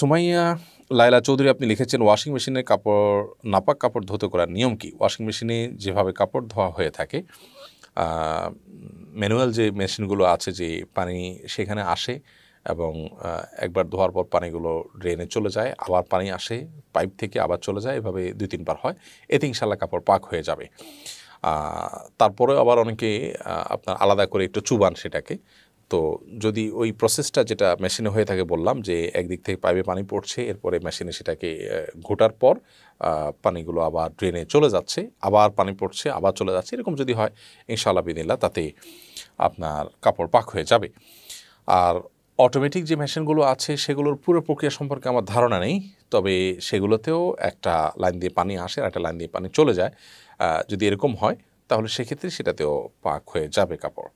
সুমাইয়া লাইলা চৌধুরী আপনি লিখেছেন ওয়াশিং মেশিনে কাপড় নাপাক কাপড় ধুতে করার নিয়ম কি ওয়াশিং মেশিনে যেভাবে কাপড় ধোয়া হয়ে থাকে ম্যানুয়াল যে মেশিনগুলো আছে যে পানি সেখানে আসে এবং একবার ধোয়ার পর পানিগুলো ড্রেনে চলে যায় আবার পানি আসে পাইপ থেকে আবার চলে যায় এভাবে দুই তিনবার হয় এতে ইনশাল্লাহ কাপড় পাক হয়ে যাবে তারপরে আবার অনেকে আপনার আলাদা করে একটু চুবান সেটাকে তো যদি ওই প্রসেসটা যেটা মেশিনে হয়ে থাকে বললাম যে একদিক থেকে পাইপে পানি পড়ছে এরপরে মেশিনে সেটাকে ঘোটার পর পানিগুলো আবার ড্রেনে চলে যাচ্ছে আবার পানি পড়ছে আবার চলে যাচ্ছে এরকম যদি হয় ইনশাআল্লাহ বিদিল্লা তাতে আপনার কাপড় পাক হয়ে যাবে আর অটোমেটিক যে মেশিনগুলো আছে সেগুলোর পুরো প্রক্রিয়া সম্পর্কে আমার ধারণা নেই তবে সেগুলোতেও একটা লাইন দিয়ে পানি আসে আর একটা লাইন দিয়ে পানি চলে যায় যদি এরকম হয় তাহলে সেক্ষেত্রে সেটাতেও পাক হয়ে যাবে কাপড়